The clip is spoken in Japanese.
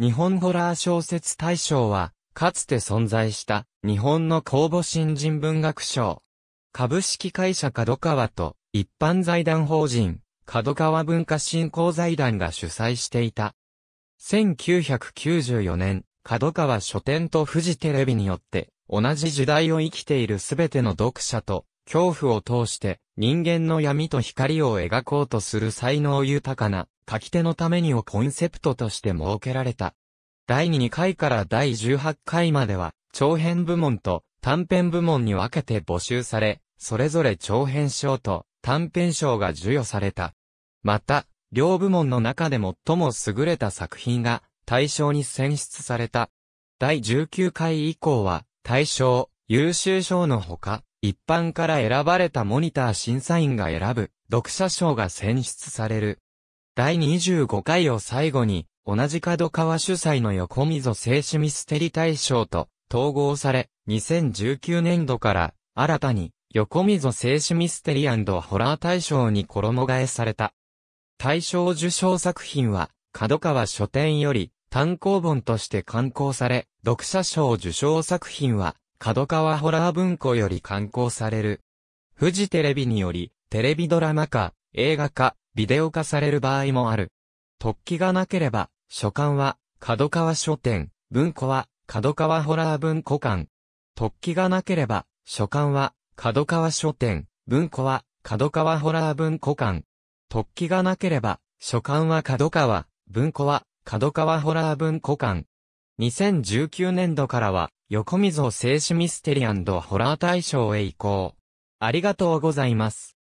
日本ホラー小説大賞は、かつて存在した日本の公募新人文学賞。株式会社角川と一般財団法人角川文化振興財団が主催していた。1994年、角川書店と富士テレビによって同じ時代を生きているすべての読者と恐怖を通して人間の闇と光を描こうとする才能豊かな書き手のためにをコンセプトとして設けられた。第2回から第18回までは、長編部門と短編部門に分けて募集され、それぞれ長編賞と短編賞が授与された。また、両部門の中で最も優れた作品が対象に選出された。第19回以降は、大象、優秀賞のほか、一般から選ばれたモニター審査員が選ぶ、読者賞が選出される。第25回を最後に、同じ角川主催の横溝静止ミステリ大賞と統合され、2019年度から新たに横溝静止ミステリホラー大賞に衣替えされた。大賞受賞作品は、角川書店より単行本として刊行され、読者賞受賞作品は、角川ホラー文庫より刊行される。フジテレビにより、テレビドラマ化、映画化、ビデオ化される場合もある。突起がなければ、書館は、角川書店、文庫は、角川ホラー文庫館。突起がなければ、書館は、角川書店、文庫は、角川ホラー文庫館。突起がなければ、書館は角川、文庫は、角川ホラー文庫館。2019年度からは、横溝静止ミステリーホラー大賞へ移行。ありがとうございます。